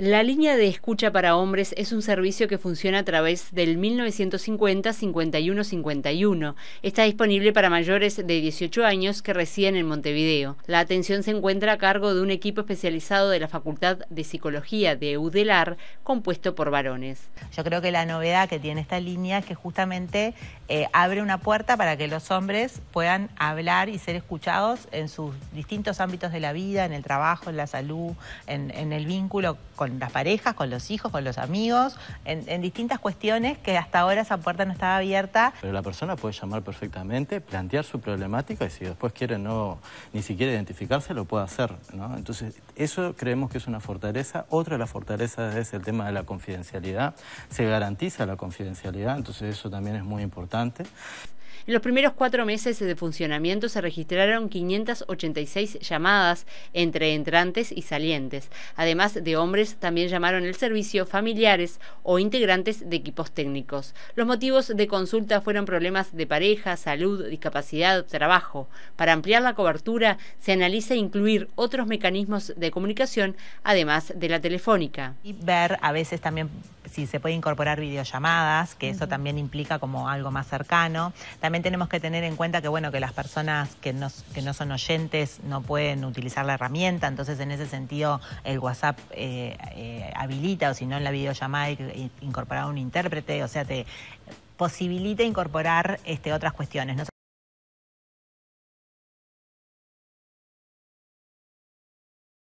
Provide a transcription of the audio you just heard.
La línea de escucha para hombres es un servicio que funciona a través del 1950-5151. Está disponible para mayores de 18 años que residen en Montevideo. La atención se encuentra a cargo de un equipo especializado de la Facultad de Psicología de UDELAR, compuesto por varones. Yo creo que la novedad que tiene esta línea es que justamente eh, abre una puerta para que los hombres puedan hablar y ser escuchados en sus distintos ámbitos de la vida, en el trabajo, en la salud, en, en el vínculo con con las parejas, con los hijos, con los amigos, en, distintas cuestiones que hasta ahora esa puerta no estaba abierta. Pero la persona puede llamar perfectamente, plantear su problemática y si después quiere no ni siquiera identificarse, lo puede hacer. Entonces, eso creemos que es una fortaleza. Otra de las fortalezas es el tema de la confidencialidad. Se garantiza la confidencialidad, entonces eso también es muy importante. En los primeros cuatro meses de funcionamiento se registraron 586 llamadas entre entrantes y salientes. Además de hombres, también llamaron el servicio familiares o integrantes de equipos técnicos. Los motivos de consulta fueron problemas de pareja, salud, discapacidad, trabajo. Para ampliar la cobertura, se analiza incluir otros mecanismos de comunicación, además de la telefónica. Y ver a veces también si se puede incorporar videollamadas, que eso también implica como algo más cercano. También tenemos que tener en cuenta que, bueno, que las personas que no, que no son oyentes no pueden utilizar la herramienta, entonces en ese sentido el WhatsApp eh, eh, habilita, o si no en la videollamada hay que incorporar un intérprete, o sea, te posibilita incorporar este, otras cuestiones.